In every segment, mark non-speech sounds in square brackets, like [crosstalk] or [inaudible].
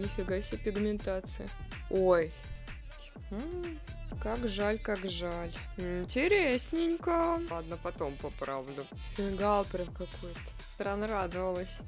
Нифига себе пигментация. Ой. Как жаль, как жаль. Интересненько. Ладно, потом поправлю. Фингал прям какой-то. Стран радовалась.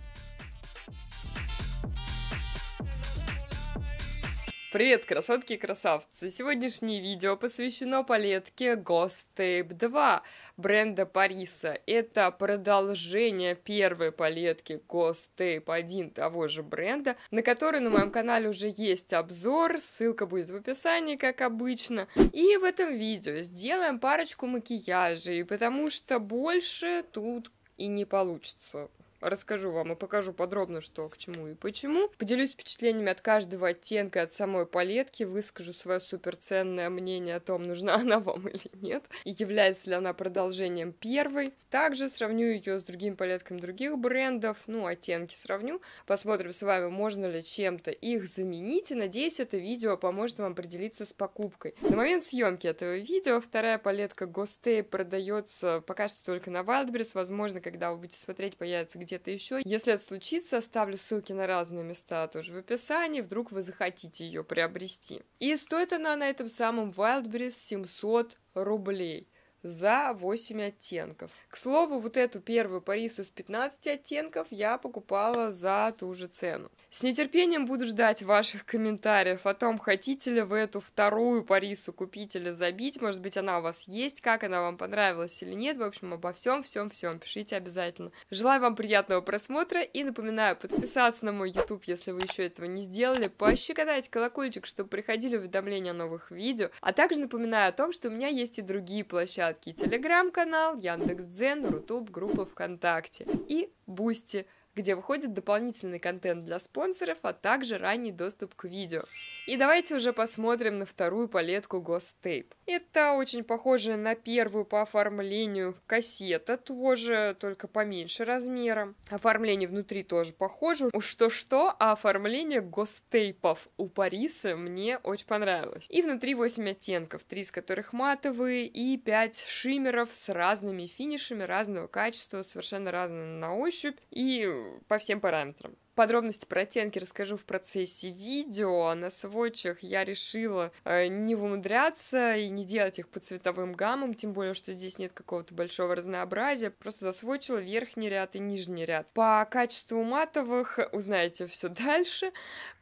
Привет, красотки и красавцы! Сегодняшнее видео посвящено палетке Ghost Tape 2 бренда Париса. Это продолжение первой палетки Ghost Tape 1 того же бренда, на которой на моем канале уже есть обзор, ссылка будет в описании, как обычно. И в этом видео сделаем парочку макияжей, потому что больше тут и не получится расскажу вам и покажу подробно, что к чему и почему. Поделюсь впечатлениями от каждого оттенка, от самой палетки, выскажу свое суперценное мнение о том, нужна [laughs] она вам или нет, и является ли она продолжением первой. Также сравню ее с другими палетками других брендов, ну, оттенки сравню. Посмотрим с вами, можно ли чем-то их заменить, и надеюсь, это видео поможет вам определиться с покупкой. На момент съемки этого видео вторая палетка Гостей продается пока что только на Wildberries, возможно, когда вы будете смотреть, появится где где-то еще. Если это случится, оставлю ссылки на разные места тоже в описании, вдруг вы захотите ее приобрести. И стоит она на этом самом Wildberries 700 рублей за 8 оттенков. К слову, вот эту первую Парису с 15 оттенков я покупала за ту же цену. С нетерпением буду ждать ваших комментариев о том, хотите ли вы эту вторую Парису купить или забить. Может быть, она у вас есть, как она вам понравилась или нет. В общем, обо всем, всем, всем пишите обязательно. Желаю вам приятного просмотра и напоминаю подписаться на мой YouTube, если вы еще этого не сделали. пощекотать колокольчик, чтобы приходили уведомления о новых видео. А также напоминаю о том, что у меня есть и другие площадки площадки Телеграм-канал, Яндекс.Дзен, Рутуб, группа ВКонтакте и Бусти, где выходит дополнительный контент для спонсоров, а также ранний доступ к видео. И давайте уже посмотрим на вторую палетку Ghost Tape. Это очень похоже на первую по оформлению кассета, тоже только поменьше размером. Оформление внутри тоже похоже. Уж что-что, а оформление Tape'ов у Париса мне очень понравилось. И внутри 8 оттенков, 3 из которых матовые и 5 шиммеров с разными финишами, разного качества, совершенно разного на ощупь и по всем параметрам. Подробности про оттенки расскажу в процессе видео. А на сводчах я решила э, не вымудряться и не делать их по цветовым гаммам, тем более, что здесь нет какого-то большого разнообразия. Просто засводчила верхний ряд и нижний ряд. По качеству матовых узнаете все дальше.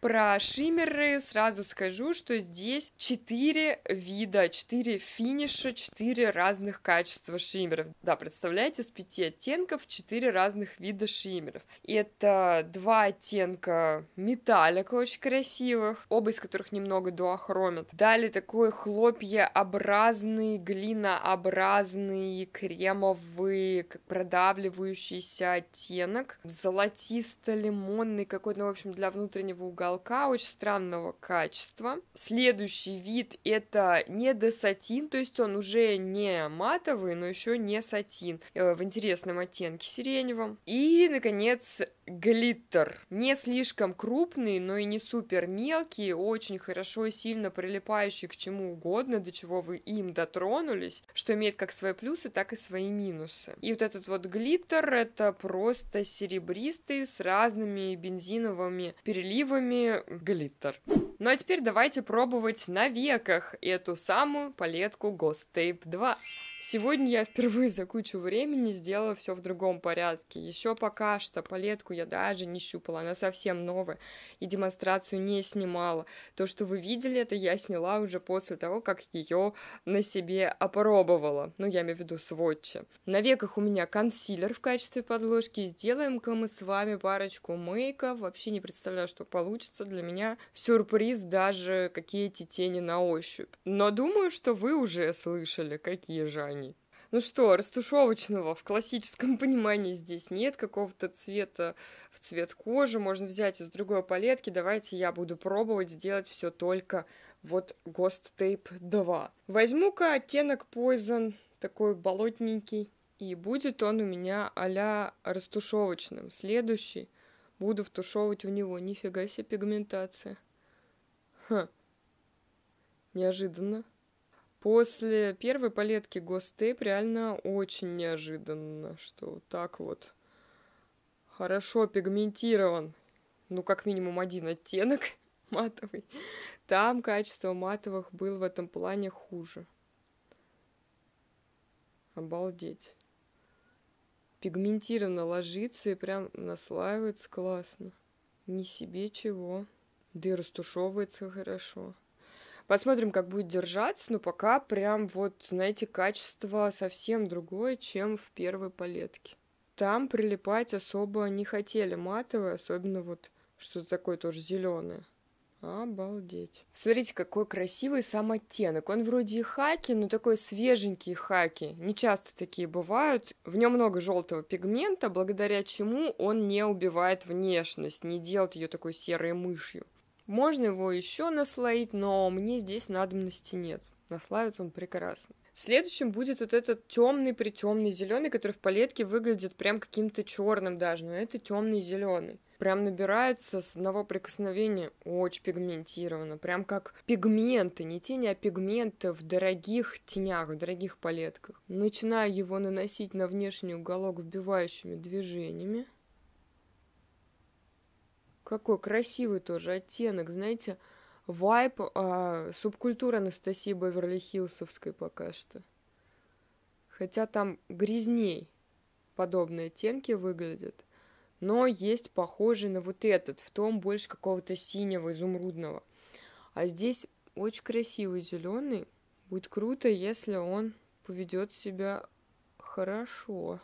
Про шиммеры сразу скажу, что здесь 4 вида, 4 финиша, 4 разных качества шиммеров. Да, представляете, с 5 оттенков 4 разных вида шиммеров. Это 2 оттенка металлика очень красивых, оба из которых немного дуохромят. Дали такой хлопьеобразный, глинообразный, кремовый, продавливающийся оттенок, золотисто-лимонный какой-то, ну, в общем, для внутреннего уголка, очень странного качества. Следующий вид это недосатин, то есть он уже не матовый, но еще не сатин, э, в интересном оттенке сиреневом. И, наконец, глиттер не слишком крупный, но и не супер мелкий, очень хорошо и сильно прилипающий к чему угодно, до чего вы им дотронулись, что имеет как свои плюсы, так и свои минусы. И вот этот вот глиттер, это просто серебристый с разными бензиновыми переливами глиттер. Ну а теперь давайте пробовать на веках эту самую палетку Ghost Tape 2. Сегодня я впервые за кучу времени сделала все в другом порядке. Еще пока что палетку я даже не щупала, она совсем новая, и демонстрацию не снимала. То, что вы видели, это я сняла уже после того, как ее на себе опробовала. Ну, я имею в виду сводчи. На веках у меня консилер в качестве подложки. Сделаем-ка мы с вами парочку мейков. Вообще не представляю, что получится. Для меня сюрприз даже, какие эти тени на ощупь. Но думаю, что вы уже слышали, какие же названий. Ну что, растушевочного в классическом [laughs] понимании здесь нет, какого-то цвета в цвет кожи можно взять из другой палетки. Давайте я буду пробовать сделать все только вот Ghost Tape 2. Возьму-ка оттенок Poison, такой болотненький, и будет он у меня а растушевочным. Следующий буду втушевывать в него. Нифига себе пигментация. Ха. Неожиданно. После первой палетки гостейп реально очень неожиданно, что так вот хорошо пигментирован, ну как минимум один оттенок [laughs] матовый. Там качество матовых было в этом плане хуже. Обалдеть. Пигментированно ложится и прям наслаивается классно. Не себе чего. Да и растушевывается хорошо. Посмотрим, как будет держаться, но пока прям вот, знаете, качество совсем другое, чем в первой палетке. Там прилипать особо не хотели матовые, особенно вот что-то такое тоже зеленое. Обалдеть. Смотрите, какой красивый сам оттенок. Он вроде и хаки, но такой свеженький хаки. Не часто такие бывают. В нем много желтого пигмента, благодаря чему он не убивает внешность, не делает ее такой серой мышью. Можно его еще наслоить, но мне здесь надобности нет. Наславится он прекрасно. Следующим будет вот этот темный притемный зеленый, который в палетке выглядит прям каким-то черным даже, но это темный зеленый. Прям набирается с одного прикосновения очень пигментированно, прям как пигменты, не тени, а пигменты в дорогих тенях, в дорогих палетках. Начинаю его наносить на внешний уголок вбивающими движениями какой красивый тоже оттенок, знаете, вайп, а, субкультура Анастасии Беверли-Хиллсовской пока что. Хотя там грязней подобные оттенки выглядят. Но есть похожий на вот этот, в том больше какого-то синего, изумрудного. А здесь очень красивый зеленый. Будет круто, если он поведет себя хорошо.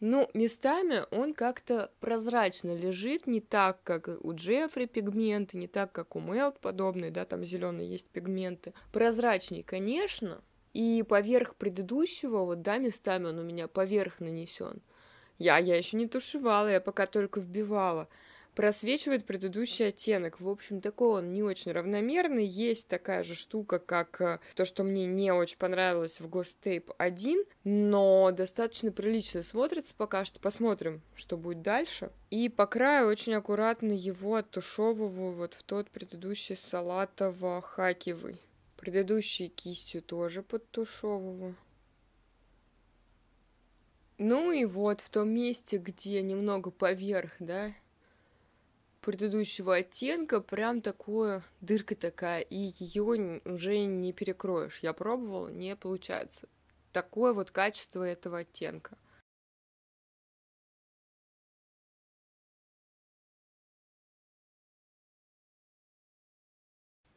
Ну, местами он как-то прозрачно лежит, не так, как у Джеффри пигменты, не так, как у Мелт подобные, да, там зеленые есть пигменты. Прозрачней, конечно, и поверх предыдущего, вот, да, местами он у меня поверх нанесен. Я, я еще не тушевала, я пока только вбивала просвечивает предыдущий оттенок. В общем, такой он не очень равномерный. Есть такая же штука, как э, то, что мне не очень понравилось в Ghost Tape 1, но достаточно прилично смотрится пока что. Посмотрим, что будет дальше. И по краю очень аккуратно его оттушевываю вот в тот предыдущий салатово-хакивый. предыдущей кистью тоже подтушевываю. Ну и вот в том месте, где немного поверх, да, предыдущего оттенка, прям такое, дырка такая, и ее уже не перекроешь. Я пробовал не получается. Такое вот качество этого оттенка.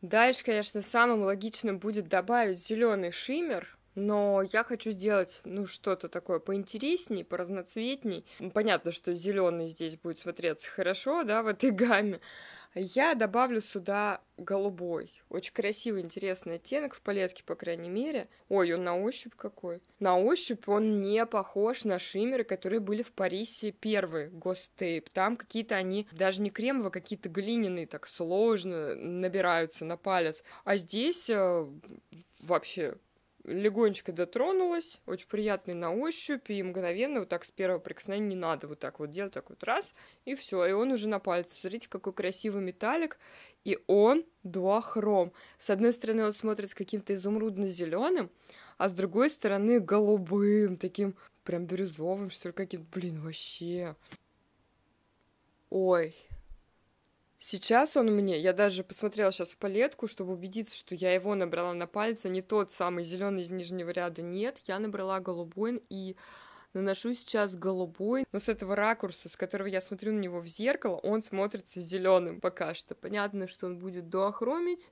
Дальше, конечно, самым логичным будет добавить зеленый шиммер, но я хочу сделать, ну, что-то такое поинтересней, поразноцветней. Понятно, что зеленый здесь будет смотреться хорошо, да, в этой гамме. Я добавлю сюда голубой. Очень красивый, интересный оттенок в палетке, по крайней мере. Ой, он на ощупь какой. На ощупь он не похож на шиммеры, которые были в Парисе первые, гостейп. Там какие-то они, даже не кремовые, а какие-то глиняные, так сложно набираются на палец. А здесь э, вообще легонечко дотронулась, очень приятный на ощупь, и мгновенно вот так с первого прикосновения не надо вот так вот делать, так вот раз, и все, и он уже на пальце. Смотрите, какой красивый металлик, и он два хром, С одной стороны он смотрит с каким-то изумрудно-зеленым, а с другой стороны голубым, таким прям бирюзовым, что ли, каким-то, блин, вообще. Ой, Сейчас он мне, я даже посмотрела сейчас в палетку, чтобы убедиться, что я его набрала на палец, а не тот самый зеленый из нижнего ряда. Нет, я набрала голубой и наношу сейчас голубой, но с этого ракурса, с которого я смотрю на него в зеркало, он смотрится зеленым пока что. Понятно, что он будет доохромить.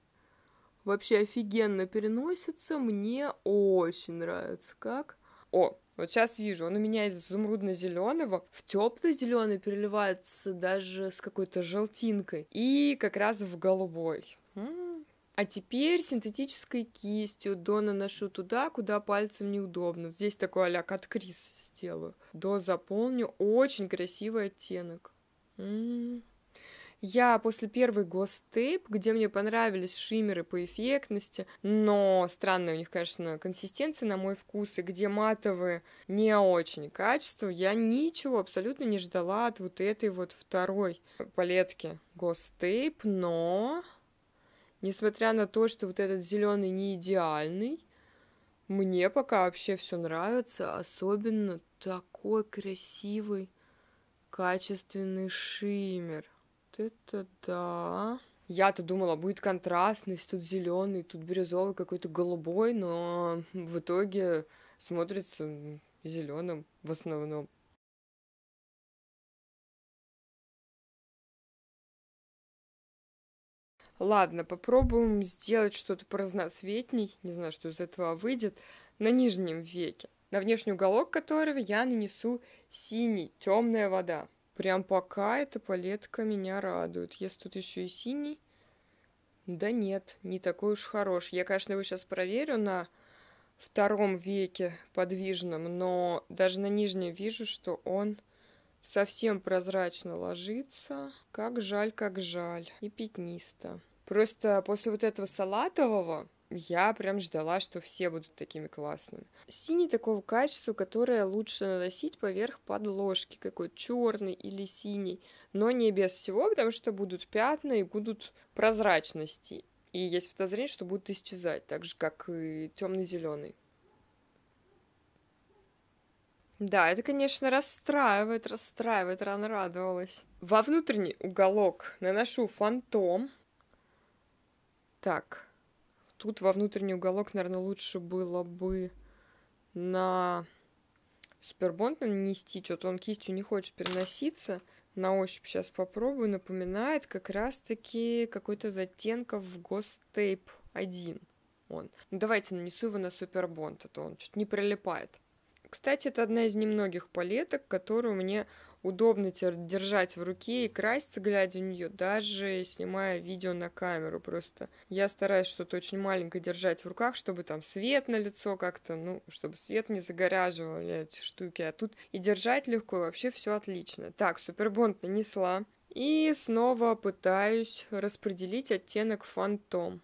Вообще офигенно переносится, мне очень нравится как. О, вот сейчас вижу, он у меня из изумрудно-зеленого в теплый зеленый переливается даже с какой-то желтинкой и как раз в голубой. А теперь синтетической кистью до наношу туда, куда пальцем неудобно. Здесь такой а-ля каткрис сделаю. До заполню. Очень красивый оттенок. М-м-м. Я после первой гостейп, где мне понравились шиммеры по эффектности, но странная у них, конечно, консистенция на мой вкус, и где матовые не очень качество, я ничего абсолютно не ждала от вот этой вот второй палетки гостейп, но несмотря на то, что вот этот зеленый не идеальный, мне пока вообще все нравится, особенно такой красивый, качественный шиммер это да. Я-то думала, будет контрастность, тут зеленый, тут бирюзовый, какой-то голубой, но в итоге смотрится зеленым в основном. Ладно, попробуем сделать что-то поразноцветней, не знаю, что из этого выйдет, на нижнем веке, на внешний уголок которого я нанесу синий, темная вода. Прям пока эта палетка меня радует. Есть тут еще и синий. Да нет, не такой уж хороший. Я, конечно, его сейчас проверю на втором веке подвижном, но даже на нижнем вижу, что он совсем прозрачно ложится. Как жаль, как жаль. И пятнисто. Просто после вот этого салатового я прям ждала, что все будут такими классными. Синий такого качества, которое лучше наносить поверх подложки, какой черный или синий, но не без всего, потому что будут пятна и будут прозрачности. И есть подозрение, что будут исчезать, так же, как и темно-зеленый. Да, это, конечно, расстраивает, расстраивает, рано радовалась. Во внутренний уголок наношу фантом. Так, Тут во внутренний уголок, наверное, лучше было бы на супербонд нанести. Что-то он кистью не хочет переноситься. На ощупь сейчас попробую. Напоминает как раз-таки какой-то из оттенков Гостейп 1 он. Ну, давайте нанесу его на супербонд, а то он чуть не прилипает. Кстати, это одна из немногих палеток, которую мне удобно держать в руке и краситься, глядя в нее, даже снимая видео на камеру. Просто я стараюсь что-то очень маленькое держать в руках, чтобы там свет на лицо как-то, ну, чтобы свет не загораживал эти штуки. А тут и держать легко, и вообще все отлично. Так, супербонд нанесла. И снова пытаюсь распределить оттенок фантом.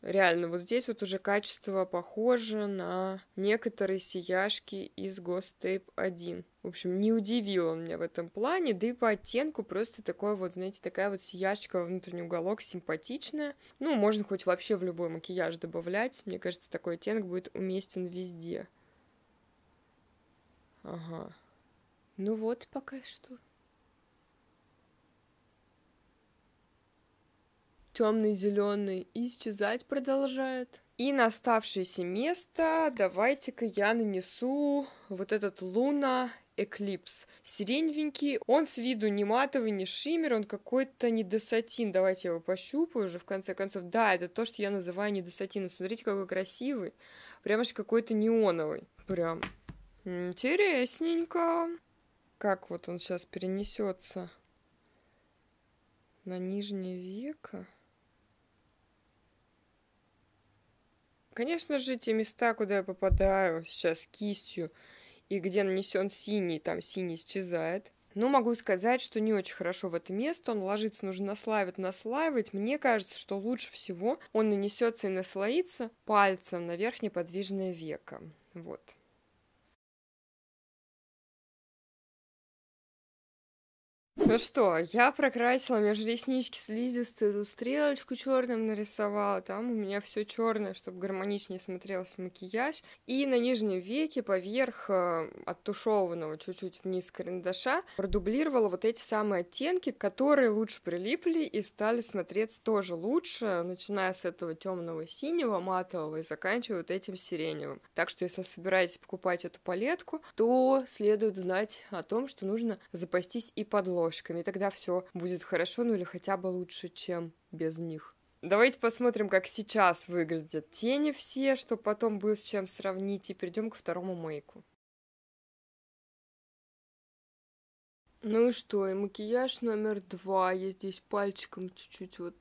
Реально, вот здесь вот уже качество похоже на некоторые сияшки из Ghost Tape 1. В общем, не удивил он меня в этом плане, да и по оттенку просто такой вот, знаете, такая вот сияшечка во внутренний уголок, симпатичная. Ну, можно хоть вообще в любой макияж добавлять, мне кажется, такой оттенок будет уместен везде. Ага. Ну вот пока что. темный зеленый исчезать продолжает. И на оставшееся место давайте-ка я нанесу вот этот луна Эклипс. Сиреневенький, он с виду не матовый, не шиммер, он какой-то недосатин. Давайте я его пощупаю уже, в конце концов. Да, это то, что я называю недосатином. Смотрите, какой красивый. Прямо же какой-то неоновый. Прям интересненько. Как вот он сейчас перенесется на нижнее веко. Конечно же, те места, куда я попадаю сейчас кистью, и где нанесен синий, там синий исчезает. Но могу сказать, что не очень хорошо в это место. Он ложится, нужно наслаивать, наслаивать. Мне кажется, что лучше всего он нанесется и наслоится пальцем на верхнее подвижное веко. Вот. Ну что, я прокрасила между реснички слизистую, эту стрелочку черным нарисовала, там у меня все черное, чтобы гармоничнее смотрелся макияж. И на нижнем веке поверх э, оттушеванного чуть-чуть вниз карандаша продублировала вот эти самые оттенки, которые лучше прилипли и стали смотреться тоже лучше, начиная с этого темного синего, матового и заканчивая вот этим сиреневым. Так что если собираетесь покупать эту палетку, то следует знать о том, что нужно запастись и подложкой и Тогда все будет хорошо, ну или хотя бы лучше, чем без них. Давайте посмотрим, как сейчас выглядят тени все, что потом было с чем сравнить, и перейдем к второму мейку. Ну и что, и макияж номер два. Я здесь пальчиком чуть-чуть вот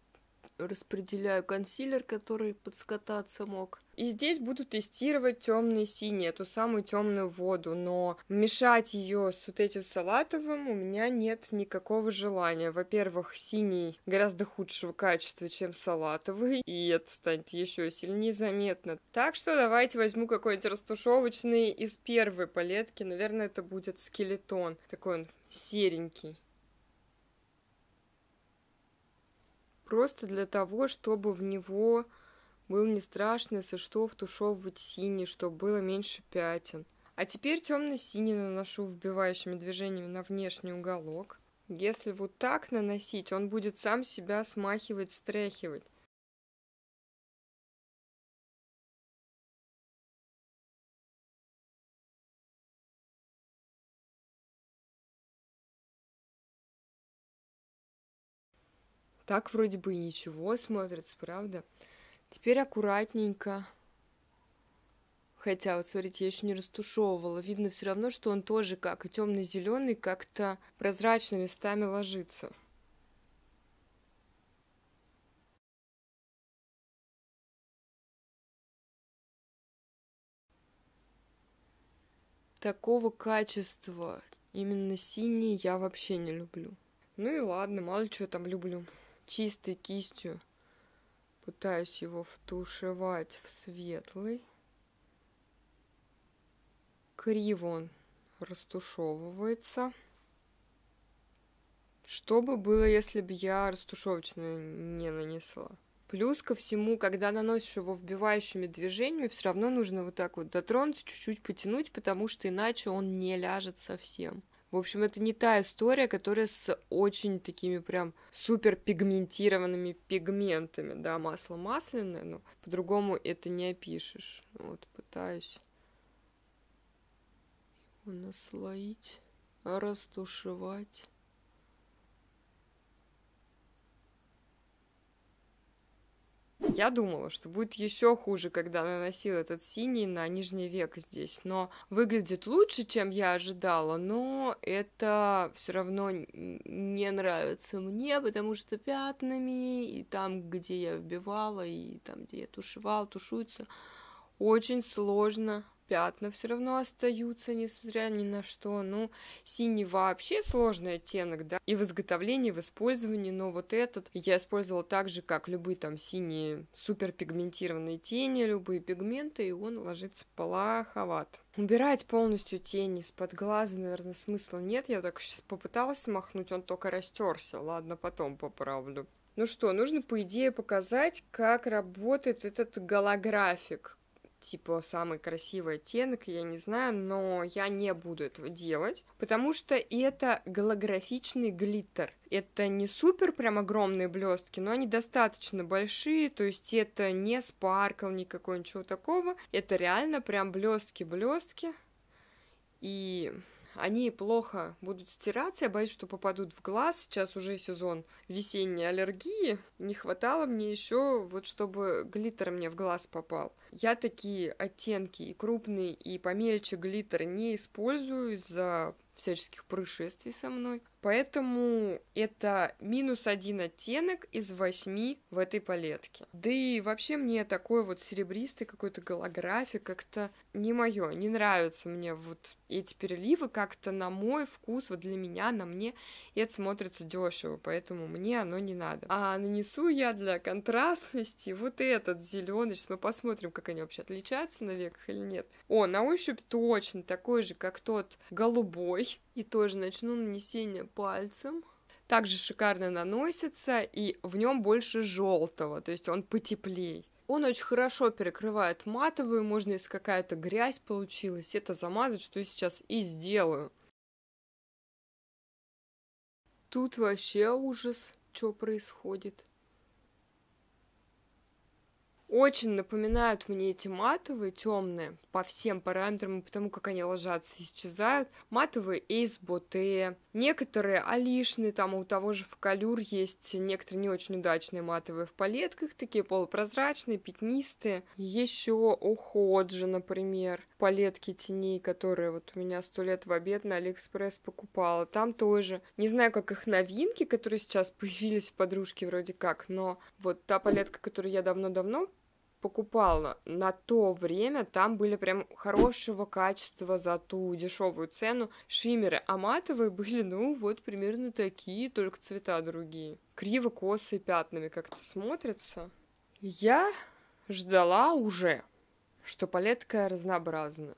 распределяю консилер, который подскататься мог. И здесь буду тестировать темные синие, эту самую темную воду, но мешать ее с вот этим салатовым у меня нет никакого желания. Во-первых, синий гораздо худшего качества, чем салатовый, и это станет еще сильнее заметно. Так что давайте возьму какой-нибудь растушевочный из первой палетки. Наверное, это будет скелетон. Такой он серенький. просто для того, чтобы в него был не страшный, если что, втушевывать синий, чтобы было меньше пятен. А теперь темно-синий наношу вбивающими движениями на внешний уголок. Если вот так наносить, он будет сам себя смахивать, стряхивать. Так вроде бы ничего смотрится, правда? Теперь аккуратненько. Хотя, вот смотрите, я еще не растушевывала. Видно все равно, что он тоже, как и темно-зеленый, как-то прозрачно местами ложится. Такого качества, именно синий, я вообще не люблю. Ну и ладно, мало чего там люблю чистой кистью пытаюсь его втушевать в светлый. Криво он растушевывается. Что бы было, если бы я растушевочную не нанесла? Плюс ко всему, когда наносишь его вбивающими движениями, все равно нужно вот так вот дотронуться, чуть-чуть потянуть, потому что иначе он не ляжет совсем. В общем, это не та история, которая с очень такими прям супер пигментированными пигментами, да, масло масляное, но по-другому это не опишешь. Вот, пытаюсь его наслоить, растушевать. Я думала, что будет еще хуже, когда наносил этот синий на нижний век здесь, но выглядит лучше, чем я ожидала, но это все равно не нравится мне, потому что пятнами и там, где я вбивала, и там, где я тушевала, тушуется, очень сложно пятна все равно остаются, несмотря ни на что. Ну, синий вообще сложный оттенок, да, и в изготовлении, в использовании, но вот этот я использовала так же, как любые там синие суперпигментированные тени, любые пигменты, и он ложится плоховато. Убирать полностью тени из-под глаза, наверное, смысла нет. Я так сейчас попыталась смахнуть, он только растерся. Ладно, потом поправлю. Ну что, нужно, по идее, показать, как работает этот голографик, типа самый красивый оттенок, я не знаю, но я не буду этого делать, потому что это голографичный глиттер. Это не супер прям огромные блестки, но они достаточно большие, то есть это не спаркл никакой, ничего такого. Это реально прям блестки-блестки. И они плохо будут стираться. Я боюсь, что попадут в глаз. Сейчас уже сезон весенней аллергии. Не хватало мне еще, вот чтобы глиттер мне в глаз попал. Я такие оттенки и крупный, и помельче глиттер не использую из-за всяческих происшествий со мной. Поэтому это минус один оттенок из восьми в этой палетке. Да и вообще мне такой вот серебристый какой-то голографик как-то не мое, не нравятся мне вот эти переливы как-то на мой вкус, вот для меня, на мне и это смотрится дешево, поэтому мне оно не надо. А нанесу я для контрастности вот этот зеленый, сейчас мы посмотрим, как они вообще отличаются на веках или нет. О, на ощупь точно такой же, как тот голубой, и тоже начну нанесение пальцем. Также шикарно наносится, и в нем больше желтого, то есть он потеплей. Он очень хорошо перекрывает матовую, можно если какая-то грязь получилась, это замазать, что я сейчас и сделаю. Тут вообще ужас, что происходит. Очень напоминают мне эти матовые, темные, по всем параметрам, и потому как они ложатся и исчезают. Матовые из боте. Некоторые алишные, там у того же в колюр есть некоторые не очень удачные матовые в палетках, такие полупрозрачные, пятнистые. Еще у же например, палетки теней, которые вот у меня сто лет в обед на Алиэкспресс покупала. Там тоже, не знаю, как их новинки, которые сейчас [laughs] появились в подружке вроде как, но вот та палетка, которую я давно-давно покупала на то время, там были прям хорошего качества за ту дешевую цену шиммеры, а матовые были, ну, вот примерно такие, только цвета другие. Криво, косы, пятнами как-то смотрятся. Я ждала уже, что палетка разнообразная.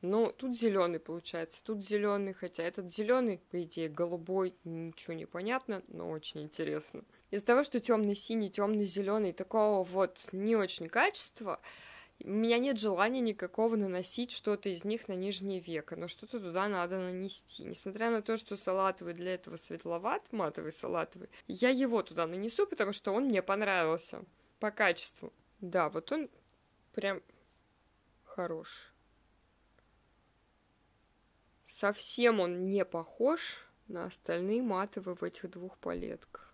Ну, тут зеленый получается, тут зеленый, хотя этот зеленый, по идее, голубой, ничего не понятно, но очень интересно. Из-за того, что темный синий, темный зеленый, такого вот не очень качества, у меня нет желания никакого наносить что-то из них на нижнее веко, но что-то туда надо нанести. Несмотря на то, что салатовый для этого светловат, матовый салатовый, я его туда нанесу, потому что он мне понравился по качеству. Да, вот он прям хороший. Совсем он не похож на остальные матовые в этих двух палетках.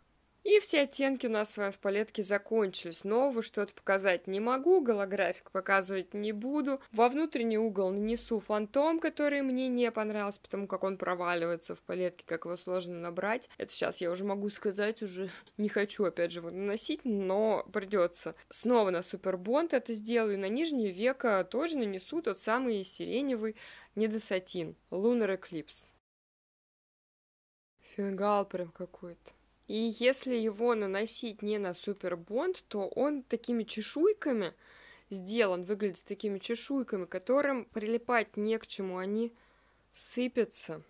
И все оттенки у нас с вами в палетке закончились. Нового что-то показать не могу, голографик показывать не буду. Во внутренний угол нанесу фантом, который мне не понравился, потому как он проваливается в палетке, как его сложно набрать. Это сейчас я уже могу сказать, уже [laughs] не хочу опять же его наносить, но придется. Снова на супербонд это сделаю. На нижнее веко тоже нанесу тот самый сиреневый недосатин. Lunar Eclipse. Фингал прям какой-то. И если его наносить не на супербонд, то он такими чешуйками сделан, выглядит такими чешуйками, которым прилипать не к чему, они сыпятся.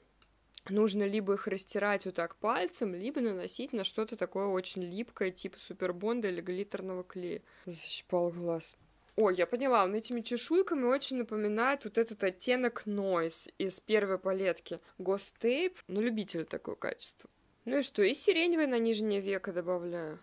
Нужно либо их растирать вот так пальцем, либо наносить на что-то такое очень липкое, типа супербонда или глиттерного клея. Защипал глаз. Ой, я поняла, он этими чешуйками очень напоминает вот этот оттенок Noise из первой палетки. Ghost Гостейп, ну, любитель такое качество. Ну и что, и сиреневый на нижнее веко добавляю.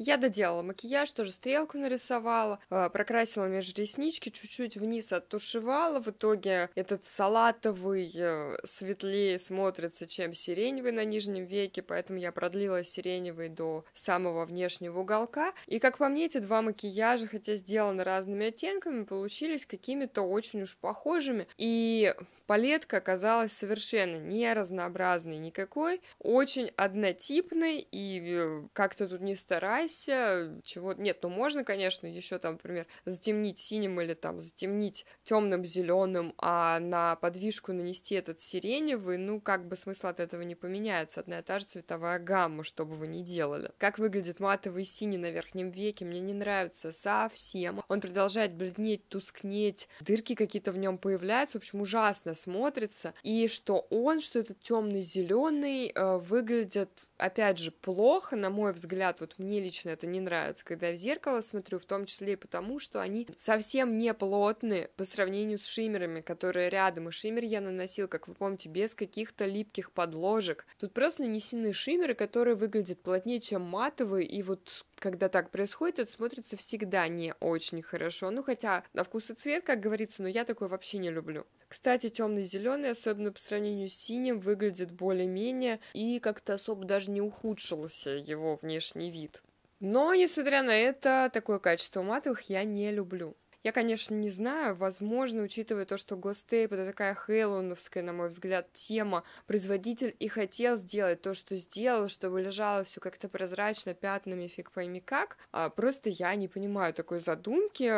Я доделала макияж, тоже стрелку нарисовала, э, прокрасила межреснички, чуть-чуть вниз оттушевала. В итоге этот салатовый э, светлее смотрится, чем сиреневый на нижнем веке, поэтому я продлила сиреневый до самого внешнего уголка. И, как по мне, эти два макияжа, хотя сделаны разными оттенками, получились какими-то очень уж похожими. И Палетка оказалась совершенно не разнообразной никакой, очень однотипной, и э, как то тут не старайся, чего... Нет, ну можно, конечно, еще там, например, затемнить синим или там затемнить темным зеленым, а на подвижку нанести этот сиреневый, ну как бы смысл от этого не поменяется, одна и та же цветовая гамма, что бы вы ни делали. Как выглядит матовый синий на верхнем веке, мне не нравится совсем. Он продолжает бледнеть, тускнеть, дырки какие-то в нем появляются, в общем, ужасно смотрится, и что он, что этот темный зеленый э, выглядит, опять же, плохо, на мой взгляд, вот мне лично это не нравится, когда я в зеркало смотрю, в том числе и потому, что они совсем не плотные по сравнению с шиммерами, которые рядом, и шиммер я наносил, как вы помните, без каких-то липких подложек. Тут просто нанесены шиммеры, которые выглядят плотнее, чем матовые, и вот когда так происходит, это смотрится всегда не очень хорошо. Ну, хотя на вкус и цвет, как говорится, но я такой вообще не люблю. Кстати, темный зеленый особенно по сравнению с синим, выглядит более-менее и как-то особо даже не ухудшился его внешний вид. Но, несмотря на это, такое качество матовых я не люблю. Я, конечно, не знаю, возможно, учитывая то, что Гостейп это такая хэллоуновская, на мой взгляд, тема, производитель и хотел сделать то, что сделал, чтобы лежало все как-то прозрачно, пятнами, фиг пойми как. А просто я не понимаю такой задумки,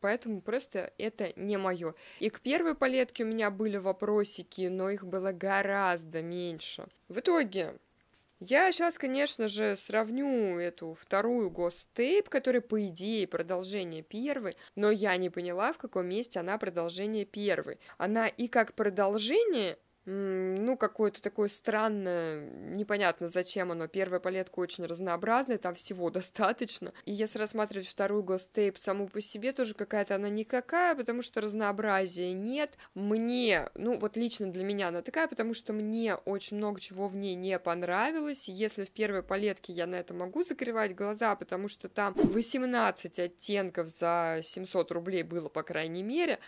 поэтому просто это не мое. И к первой палетке у меня были вопросики, но их было гораздо меньше. В итоге я сейчас, конечно же, сравню эту вторую гостейп, которая, по идее, продолжение первой, но я не поняла, в каком месте она продолжение первой. Она и как продолжение ну, какое-то такое странное, непонятно зачем оно. Первая палетка очень разнообразная, там всего [laughs] достаточно. И если рассматривать вторую гостейп саму по себе, тоже какая-то она никакая, потому что разнообразия нет. Мне, ну, вот лично для меня она такая, потому что мне очень много чего в ней не понравилось. Если в первой палетке я на это могу закрывать глаза, потому что там 18 оттенков за 700 рублей было, по крайней мере,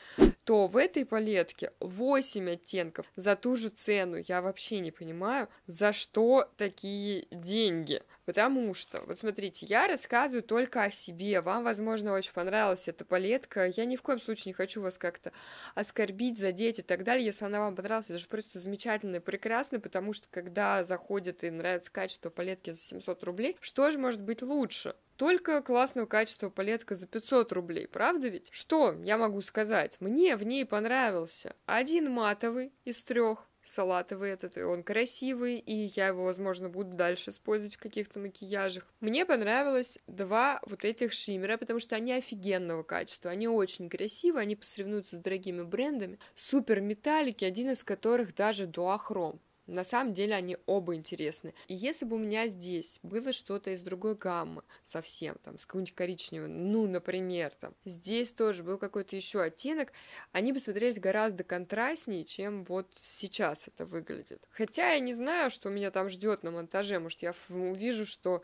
то в этой палетке 8 оттенков за ту ту же цену. Я вообще не понимаю, за что такие деньги. Потому что, вот смотрите, я рассказываю только о себе. Вам, возможно, очень понравилась эта палетка. Я ни в коем случае не хочу вас как-то оскорбить, задеть и так далее. Если она вам понравилась, это же просто замечательно и прекрасно, потому что когда заходит и нравится качество палетки за 700 рублей, что же может быть лучше? только классного качества палетка за 500 рублей, правда ведь? Что я могу сказать? Мне в ней понравился один матовый из трех, салатовый этот, и он красивый, и я его, возможно, буду дальше использовать в каких-то макияжах. Мне понравилось два вот этих шиммера, потому что они офигенного качества, они очень красивые, они посоревнуются с дорогими брендами. Супер металлики, один из которых даже дуахром. На самом деле они оба интересны. И если бы у меня здесь было что-то из другой гаммы совсем, там, с какой-нибудь коричневой, ну, например, там, здесь тоже был какой-то еще оттенок, они бы смотрелись гораздо контрастнее, чем вот сейчас это выглядит. Хотя я не знаю, что меня там ждет на монтаже, может, я увижу, что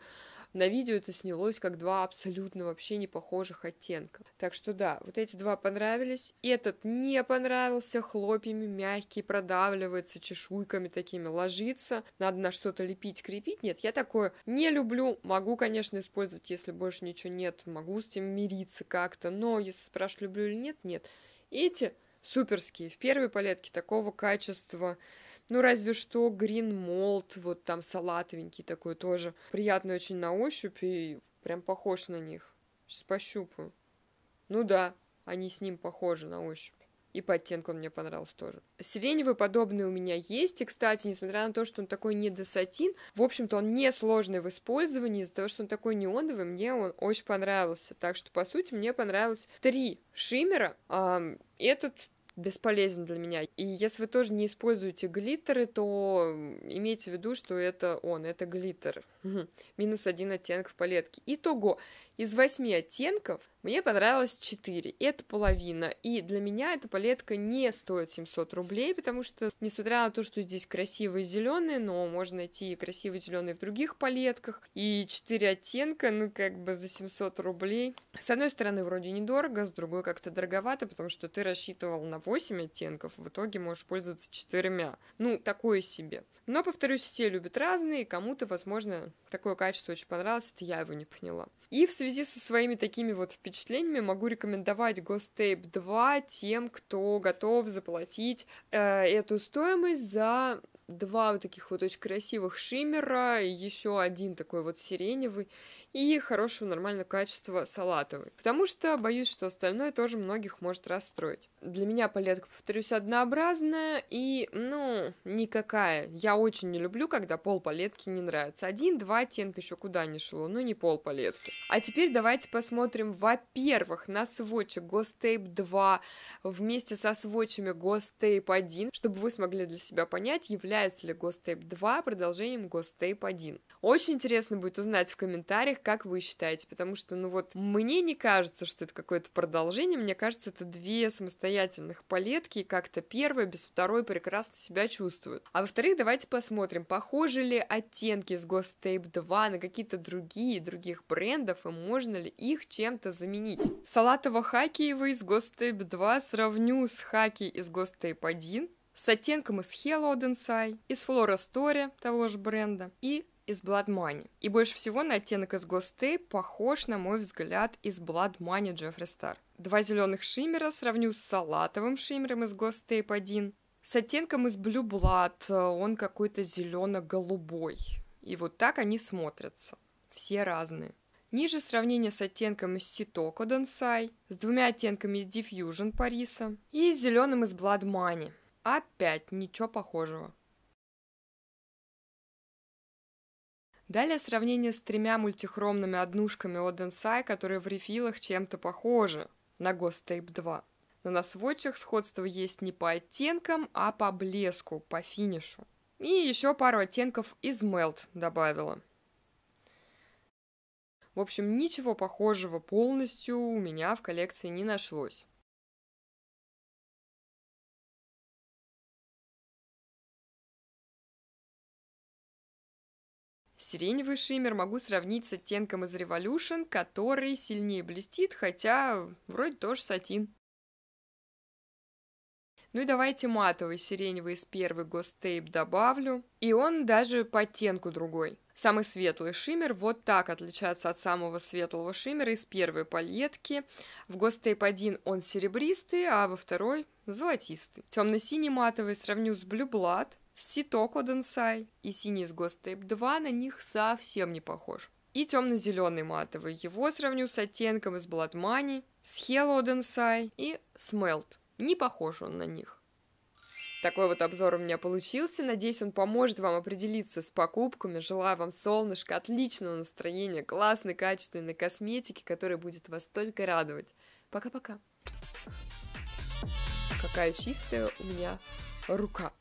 на видео это снялось как два абсолютно вообще не похожих оттенка. Так что да, вот эти два понравились. Этот не понравился, хлопьями мягкий, продавливается чешуйками такими, ложится. Надо на что-то лепить, крепить. Нет, я такое не люблю. Могу, конечно, использовать, если больше ничего нет. Могу с тем мириться как-то. Но если спрашивают, люблю или нет, нет. Эти суперские. В первой палетке такого качества ну, разве что грин молд, вот там салатовенький такой тоже. Приятный очень на ощупь и прям похож на них. Сейчас пощупаю. Ну да, они с ним похожи на ощупь. И по оттенку он мне понравился тоже. Сиреневый подобный у меня есть. И, кстати, несмотря на то, что он такой недосатин, в общем-то, он не сложный в использовании. Из-за того, что он такой неоновый, мне он очень понравился. Так что, по сути, мне понравилось три шиммера. Этот бесполезен для меня. И если вы тоже не используете глиттеры, то имейте в виду, что это он, это глиттер. Минус один оттенок в палетке. Итого, из восьми оттенков мне понравилось 4, это половина. И для меня эта палетка не стоит 700 рублей, потому что, несмотря на то, что здесь красивые зеленые, но можно найти и красивые зеленые в других палетках, и 4 оттенка, ну, как бы за 700 рублей. С одной стороны, вроде недорого, с другой как-то дороговато, потому что ты рассчитывал на 8 оттенков, в итоге можешь пользоваться четырьмя. Ну, такое себе. Но, повторюсь, все любят разные, кому-то, возможно, такое качество очень понравилось, это я его не поняла. И в связи со своими такими вот впечатлениями могу рекомендовать Ghost Tape 2 тем, кто готов заплатить э, эту стоимость за два вот таких вот очень красивых шиммера, еще один такой вот сиреневый и хорошего нормального качества салатовый. Потому что боюсь, что остальное тоже многих может расстроить. Для меня палетка, повторюсь, однообразная и, ну, никакая. Я очень не люблю, когда пол палетки не нравится. Один-два оттенка еще куда ни шло, но ну, не пол палетки. А теперь давайте посмотрим, во-первых, на сводчик Гостейп 2 вместе со сводчами Гостейп 1, чтобы вы смогли для себя понять, является ли Гостейп 2 продолжением Гостейп 1. Очень интересно будет узнать в комментариях, как вы считаете? Потому что, ну вот, мне не кажется, что это какое-то продолжение, мне кажется, это две самостоятельных палетки, и как-то первая без второй прекрасно себя чувствует. А во-вторых, давайте посмотрим, похожи ли оттенки с Ghost Tape 2 на какие-то другие, других брендов, и можно ли их чем-то заменить. Салатова Хакиева из Ghost Tape 2 сравню с Хаки из Ghost Tape 1, с оттенком из Hello Densai, из Flora Story того же бренда и из Blood Money. И больше всего на оттенок из Госты похож, на мой взгляд, из Blood Money Джеффри Стар. Два зеленых шиммера сравню с салатовым шиммером из Ghost Tape 1. С оттенком из Blue Blood э, он какой-то зелено-голубой. И вот так они смотрятся. Все разные. Ниже сравнение с оттенком из Ситоко Донсай, с двумя оттенками из Diffusion Париса и с зеленым из Blood Money. Опять ничего похожего. Далее сравнение с тремя мультихромными однушками Оденсай, которые в рефилах чем-то похожи на Ghost Tape 2. Но на сводчах сходство есть не по оттенкам, а по блеску, по финишу. И еще пару оттенков из Melt добавила. В общем, ничего похожего полностью у меня в коллекции не нашлось. Сиреневый шиммер могу сравнить с оттенком из Revolution, который сильнее блестит, хотя вроде тоже сатин. Ну и давайте матовый сиреневый из первый гостейп добавлю. И он даже по оттенку другой. Самый светлый шиммер вот так отличается от самого светлого шиммера из первой палетки. В гостейп 1 он серебристый, а во второй золотистый. Темно-синий матовый сравню с Blue Blood. Ситоко Дэнсай и синий с Гостейп 2 на них совсем не похож. И темно-зеленый матовый. Его сравню с оттенком из Bloodmoney, с Hello Дэнсай и с Melt. Не похож он на них. Такой вот обзор у меня получился. Надеюсь, он поможет вам определиться с покупками. Желаю вам солнышко, отличного настроения, классной, качественной косметики, которая будет вас только радовать. Пока-пока. Какая чистая у меня рука.